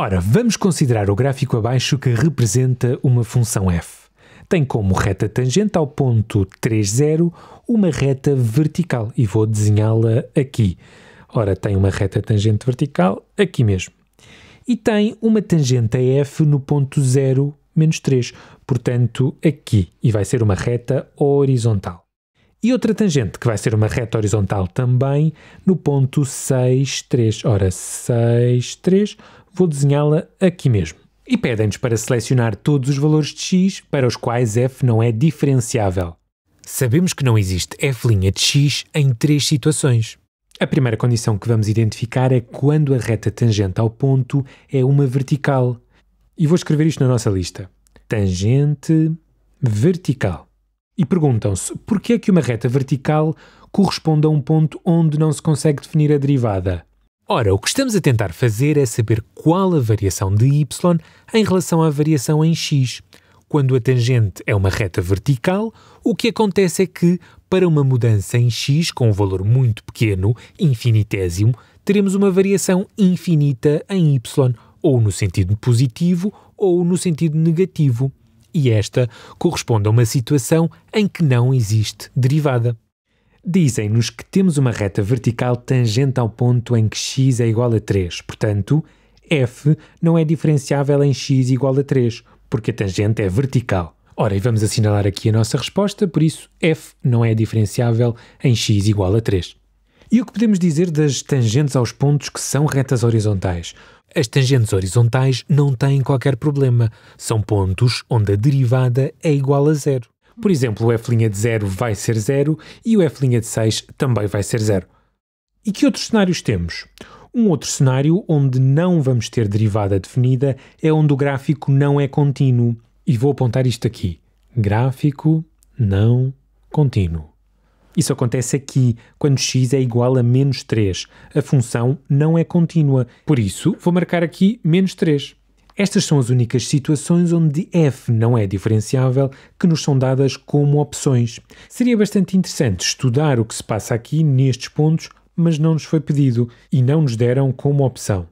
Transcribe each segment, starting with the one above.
Ora, vamos considerar o gráfico abaixo que representa uma função f. Tem como reta tangente ao ponto 30 uma reta vertical e vou desenhá-la aqui. Ora, tem uma reta tangente vertical aqui mesmo. E tem uma tangente a f no ponto 0 menos 3, portanto aqui, e vai ser uma reta horizontal. E outra tangente, que vai ser uma reta horizontal também, no ponto 6, 3. Ora, 6, 3, vou desenhá-la aqui mesmo. E pedem-nos para selecionar todos os valores de x para os quais f não é diferenciável. Sabemos que não existe f' de x em três situações. A primeira condição que vamos identificar é quando a reta tangente ao ponto é uma vertical. E vou escrever isto na nossa lista. Tangente vertical e perguntam-se por que é que uma reta vertical corresponde a um ponto onde não se consegue definir a derivada. Ora, o que estamos a tentar fazer é saber qual a variação de y em relação à variação em x. Quando a tangente é uma reta vertical, o que acontece é que, para uma mudança em x com um valor muito pequeno, infinitésimo, teremos uma variação infinita em y, ou no sentido positivo ou no sentido negativo e esta corresponde a uma situação em que não existe derivada. Dizem-nos que temos uma reta vertical tangente ao ponto em que x é igual a 3, portanto, f não é diferenciável em x igual a 3, porque a tangente é vertical. Ora, e vamos assinalar aqui a nossa resposta, por isso f não é diferenciável em x igual a 3. E o que podemos dizer das tangentes aos pontos que são retas horizontais? As tangentes horizontais não têm qualquer problema. São pontos onde a derivada é igual a zero. Por exemplo, o f' de zero vai ser zero e o f' de 6 também vai ser zero. E que outros cenários temos? Um outro cenário onde não vamos ter derivada definida é onde o gráfico não é contínuo. E vou apontar isto aqui. Gráfico não contínuo. Isso acontece aqui, quando x é igual a menos 3. A função não é contínua, por isso vou marcar aqui menos 3. Estas são as únicas situações onde f não é diferenciável que nos são dadas como opções. Seria bastante interessante estudar o que se passa aqui nestes pontos, mas não nos foi pedido e não nos deram como opção.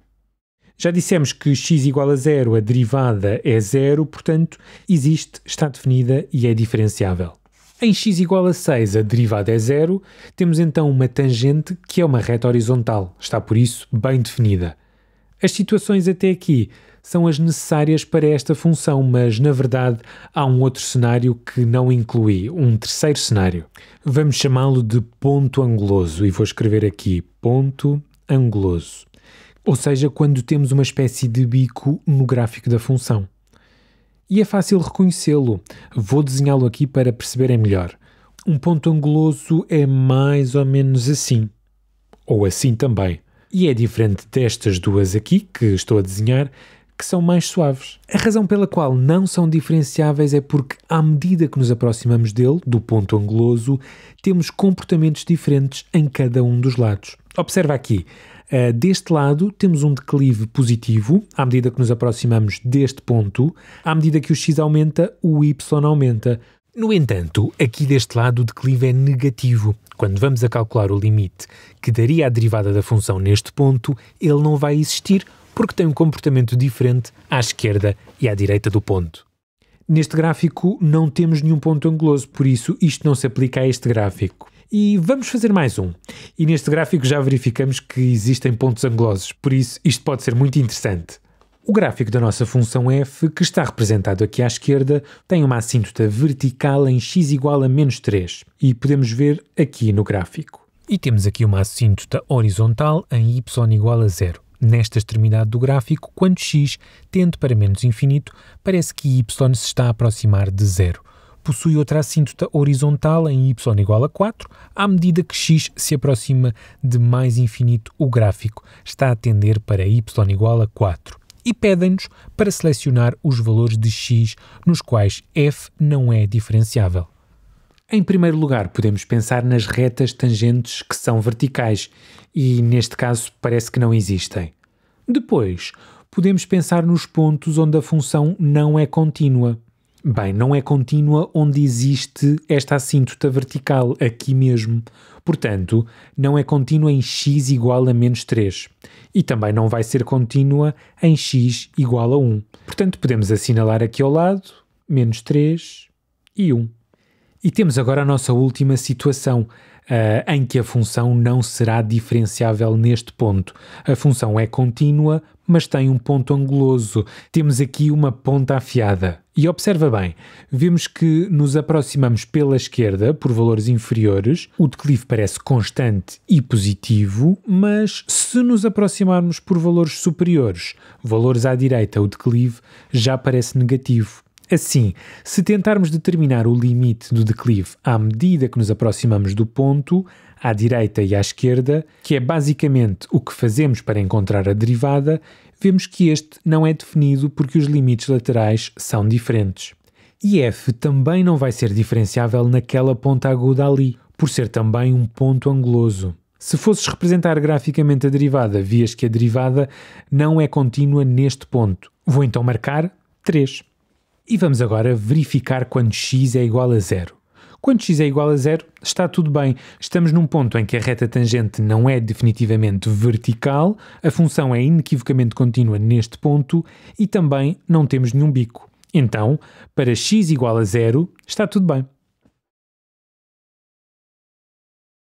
Já dissemos que x igual a zero, a derivada é zero, portanto, existe, está definida e é diferenciável. Em x igual a 6, a derivada é zero, temos então uma tangente que é uma reta horizontal, está por isso bem definida. As situações até aqui são as necessárias para esta função, mas na verdade há um outro cenário que não inclui, um terceiro cenário. Vamos chamá-lo de ponto anguloso e vou escrever aqui ponto anguloso. Ou seja, quando temos uma espécie de bico no gráfico da função e é fácil reconhecê-lo. Vou desenhá-lo aqui para perceberem é melhor. Um ponto anguloso é mais ou menos assim. Ou assim também. E é diferente destas duas aqui que estou a desenhar, que são mais suaves. A razão pela qual não são diferenciáveis é porque, à medida que nos aproximamos dele, do ponto anguloso, temos comportamentos diferentes em cada um dos lados. Observa aqui. Uh, deste lado, temos um declive positivo à medida que nos aproximamos deste ponto. À medida que o x aumenta, o y aumenta. No entanto, aqui deste lado o declive é negativo. Quando vamos a calcular o limite que daria a derivada da função neste ponto, ele não vai existir porque tem um comportamento diferente à esquerda e à direita do ponto. Neste gráfico não temos nenhum ponto anguloso, por isso isto não se aplica a este gráfico. E vamos fazer mais um. E neste gráfico já verificamos que existem pontos angulosos, por isso isto pode ser muito interessante. O gráfico da nossa função f, que está representado aqui à esquerda, tem uma assíntota vertical em x igual a menos 3, e podemos ver aqui no gráfico. E temos aqui uma assíntota horizontal em y igual a zero. Nesta extremidade do gráfico, quando x tende para menos infinito, parece que y se está a aproximar de zero. Possui outra assíntota horizontal em y igual a 4. À medida que x se aproxima de mais infinito, o gráfico está a tender para y igual a 4. E pedem-nos para selecionar os valores de x nos quais f não é diferenciável. Em primeiro lugar, podemos pensar nas retas tangentes que são verticais e, neste caso, parece que não existem. Depois, podemos pensar nos pontos onde a função não é contínua. Bem, não é contínua onde existe esta assíntota vertical, aqui mesmo. Portanto, não é contínua em x igual a menos 3. E também não vai ser contínua em x igual a 1. Portanto, podemos assinalar aqui ao lado, menos 3 e 1. E temos agora a nossa última situação, uh, em que a função não será diferenciável neste ponto. A função é contínua, mas tem um ponto anguloso. Temos aqui uma ponta afiada. E observa bem, vemos que nos aproximamos pela esquerda por valores inferiores, o declive parece constante e positivo, mas se nos aproximarmos por valores superiores, valores à direita, o declive já parece negativo. Assim, se tentarmos determinar o limite do declive à medida que nos aproximamos do ponto, à direita e à esquerda, que é basicamente o que fazemos para encontrar a derivada, vemos que este não é definido porque os limites laterais são diferentes. E f também não vai ser diferenciável naquela ponta aguda ali, por ser também um ponto anguloso. Se fosses representar graficamente a derivada, vias que a derivada não é contínua neste ponto. Vou então marcar 3. E vamos agora verificar quando x é igual a zero. Quando x é igual a zero, está tudo bem. Estamos num ponto em que a reta tangente não é definitivamente vertical, a função é inequivocamente contínua neste ponto e também não temos nenhum bico. Então, para x igual a zero, está tudo bem.